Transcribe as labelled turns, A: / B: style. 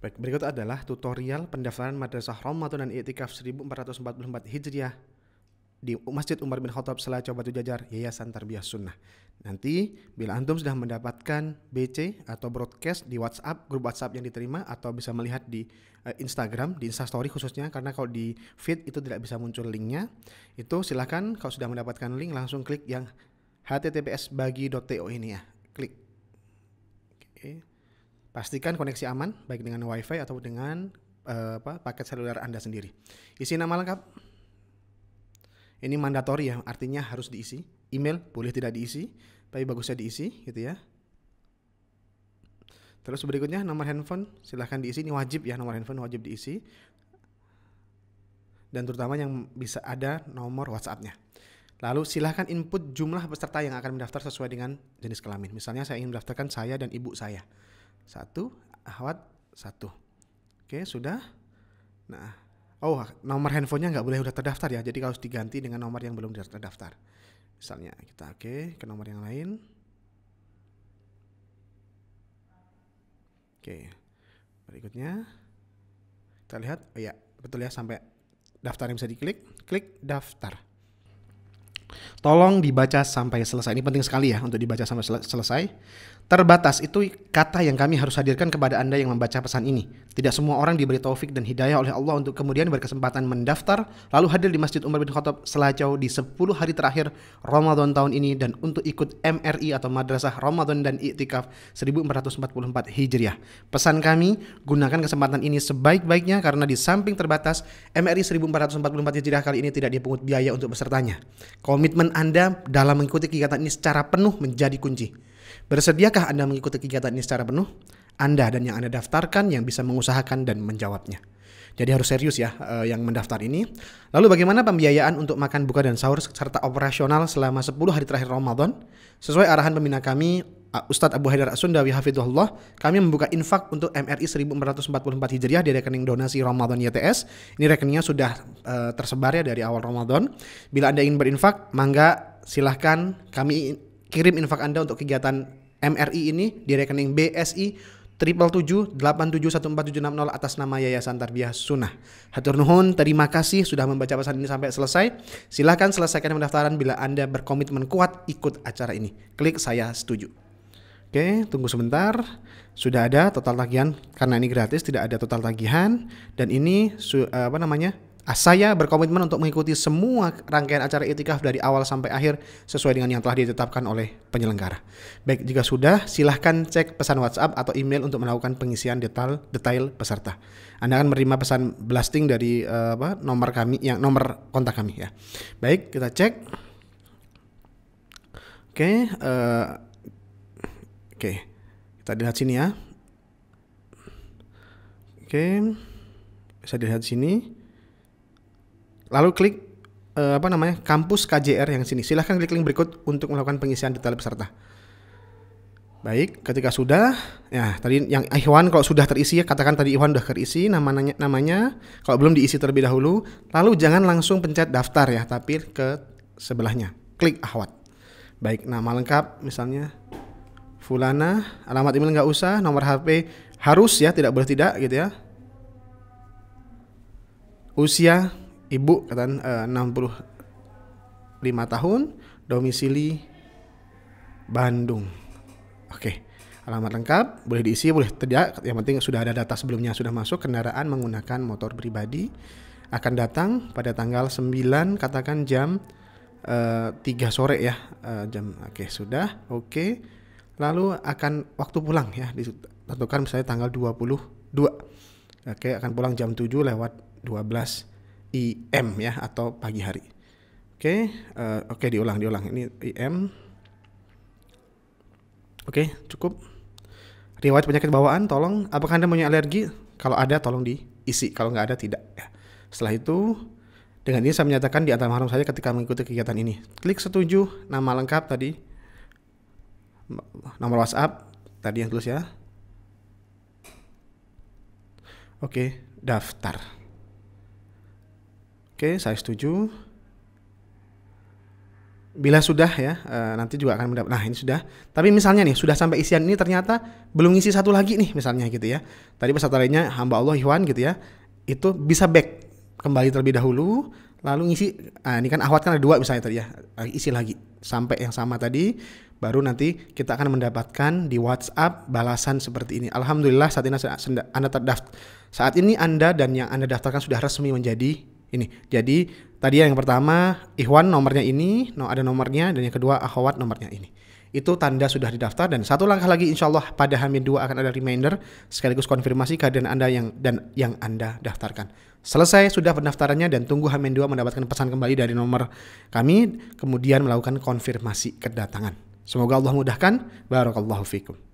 A: Baik, berikut adalah tutorial pendaftaran Madrasah Ramadan dan Iktikaf 1444 Hijriah di Masjid Umar bin Khattab Selat Coba Jajar Yayasan Tarbiyah Sunnah. Nanti bila antum sudah mendapatkan BC atau broadcast di WhatsApp, grup WhatsApp yang diterima atau bisa melihat di eh, Instagram, di Instastory khususnya karena kalau di feed itu tidak bisa muncul linknya. Itu silahkan kalau sudah mendapatkan link langsung klik yang https bagi.to ini ya. Klik. Oke. Okay. Pastikan koneksi aman baik dengan WiFi atau dengan uh, apa, paket seluler Anda sendiri. Isi nama lengkap. Ini mandatori ya, artinya harus diisi. Email boleh tidak diisi, tapi bagusnya diisi gitu ya. Terus berikutnya nomor handphone silahkan diisi, ini wajib ya nomor handphone wajib diisi. Dan terutama yang bisa ada nomor whatsappnya Lalu silahkan input jumlah peserta yang akan mendaftar sesuai dengan jenis kelamin. Misalnya saya ingin mendaftarkan saya dan ibu saya satu ahwat satu oke sudah nah oh nomor handphonenya nggak boleh udah terdaftar ya jadi harus diganti dengan nomor yang belum terdaftar misalnya kita oke okay, ke nomor yang lain oke okay. berikutnya kita lihat oh ya betul ya sampai daftar yang bisa diklik klik daftar tolong dibaca sampai selesai ini penting sekali ya untuk dibaca sampai selesai Terbatas itu kata yang kami harus hadirkan kepada Anda yang membaca pesan ini. Tidak semua orang diberi taufik dan hidayah oleh Allah untuk kemudian berkesempatan mendaftar, lalu hadir di Masjid Umar bin Khattab Selacau di 10 hari terakhir Ramadan tahun ini dan untuk ikut MRI atau Madrasah Ramadan dan Iktikaf 1444 Hijriah. Pesan kami, gunakan kesempatan ini sebaik-baiknya karena di samping terbatas, MRI 1444 Hijriah kali ini tidak dipungut biaya untuk pesertanya. Komitmen Anda dalam mengikuti kegiatan ini secara penuh menjadi kunci. Bersediakah Anda mengikuti kegiatan ini secara penuh? Anda dan yang Anda daftarkan yang bisa mengusahakan dan menjawabnya. Jadi harus serius ya eh, yang mendaftar ini. Lalu bagaimana pembiayaan untuk makan buka dan sahur serta operasional selama 10 hari terakhir Ramadan? Sesuai arahan pembina kami eh, Ustadz Abu Haidar Asundawi Hafidullah, kami membuka infak untuk MRI 1444 Hijriah di rekening donasi Ramadan YTS. Ini rekeningnya sudah eh, tersebar ya dari awal Ramadan. Bila Anda ingin berinfak, mangga silahkan kami kirim infak Anda untuk kegiatan MRI ini di rekening BSI triple tujuh atas nama Yayasan Tarbiyah Sunnah. Hatur nuhun, terima kasih sudah membaca pesan ini sampai selesai. Silahkan selesaikan pendaftaran bila Anda berkomitmen kuat ikut acara ini. Klik saya setuju. Oke, tunggu sebentar. Sudah ada total tagihan karena ini gratis, tidak ada total tagihan dan ini apa namanya? Ah, saya berkomitmen untuk mengikuti semua rangkaian acara itikaf dari awal sampai akhir sesuai dengan yang telah ditetapkan oleh penyelenggara. Baik, jika sudah, silahkan cek pesan WhatsApp atau email untuk melakukan pengisian detail detail peserta. Anda akan menerima pesan blasting dari uh, apa, nomor kami yang nomor kontak kami ya. Baik, kita cek. Oke, uh, oke, kita lihat sini ya. Oke, okay. bisa dilihat sini. Lalu klik eh, apa namanya kampus KJR yang sini. Silahkan klik link berikut untuk melakukan pengisian detail peserta. Baik, ketika sudah, ya tadi yang Iwan kalau sudah terisi ya katakan tadi Iwan sudah terisi namanya namanya. Kalau belum diisi terlebih dahulu, lalu jangan langsung pencet daftar ya, tapi ke sebelahnya. Klik Ahwat. Baik, nama lengkap misalnya Fulana, alamat email nggak usah, nomor HP harus ya, tidak boleh tidak gitu ya. Usia ibu katakan eh, uh, 65 tahun, domisili Bandung. Oke. Okay. Alamat lengkap boleh diisi, boleh tidak. Yang penting sudah ada data sebelumnya sudah masuk kendaraan menggunakan motor pribadi akan datang pada tanggal 9 katakan jam uh, eh, 3 sore ya. Uh, jam oke okay, sudah. Oke. Okay. Lalu akan waktu pulang ya ditentukan misalnya tanggal 22. Oke, okay, akan pulang jam 7 lewat 12. IM ya atau pagi hari. Oke, okay, uh, eh, oke okay, diulang diulang ini IM. Oke, okay, cukup. Riwayat penyakit bawaan tolong apakah Anda punya alergi? Kalau ada tolong diisi, kalau nggak ada tidak ya. Setelah itu dengan ini saya menyatakan di atas haram saya ketika mengikuti kegiatan ini. Klik setuju, nama lengkap tadi, nomor WhatsApp tadi yang tulis ya. Oke, daftar. Oke, saya setuju. Bila sudah ya, e, nanti juga akan mendapat. Nah, ini sudah. Tapi misalnya nih, sudah sampai isian ini ternyata belum ngisi satu lagi nih misalnya gitu ya. Tadi peserta lainnya hamba Allah Iwan gitu ya. Itu bisa back kembali terlebih dahulu, lalu ngisi. Nah, ini kan ahwat kan ada dua misalnya tadi ya. Isi lagi sampai yang sama tadi baru nanti kita akan mendapatkan di WhatsApp balasan seperti ini. Alhamdulillah saat ini Anda saat ini Anda dan yang Anda daftarkan sudah resmi menjadi ini. Jadi tadi yang pertama Ikhwan nomornya ini, no ada nomornya dan yang kedua Akhwat nomornya ini. Itu tanda sudah didaftar dan satu langkah lagi insya Allah pada hamil dua akan ada reminder sekaligus konfirmasi keadaan Anda yang dan yang Anda daftarkan. Selesai sudah pendaftarannya dan tunggu hamil dua mendapatkan pesan kembali dari nomor kami kemudian melakukan konfirmasi kedatangan. Semoga Allah mudahkan. Barakallahu fikum.